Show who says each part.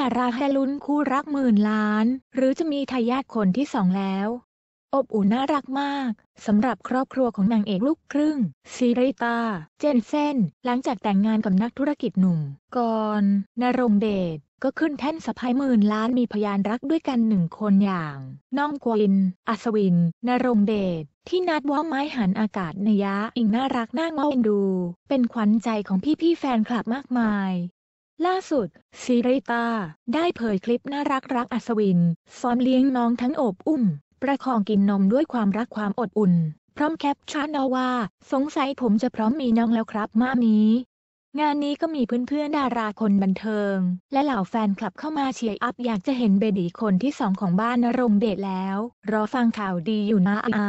Speaker 1: ดาราแฮลุ้นคู่รักหมื่นล้านหรือจะมีทายาทคนที่สองแล้ว อบอุ่นน่ารักมากสำหรับครอบครัวของนางเอกลูกครึ่งซีริตาเจนเซนหลังจากแต่งงานกับนักธุรกิจหนุ่มกอนนรงเดชก็ขึ้นแท่นสะพายหมื่นล้านมีพยานรักด้วยกันหนึ่งคนอย่างน้องกวินอัศวินนรงเดชที่นัดว่าไม้หันอากาศนยะอิงน่ารักน่าเมาเอ็นดู เป็นขวัญใจของพี่พี่แฟนคลับมากมายล่าสุด ซีริตา ได้เผยคลิปน่ารักรักอัศวินซ้อมเลี้ยงน้องทั้งอบอุ้ม ประคองกินนมด้วยความรักความอดอุ่น พร้อมแคปชั่นเอาว่า สงสัยผมจะพร้อมมีน้องแล้วครับมามีงานนี้ก็มีเพื่อนๆดาราคนบันเทิง และเหล่าแฟนคลับเข้ามาเชียร์อัพอยากจะเห็นเบบีคนที่สองของบ้านนรงเดชแล้ว รอฟัง
Speaker 2: ข่าวดีอยู่นะอา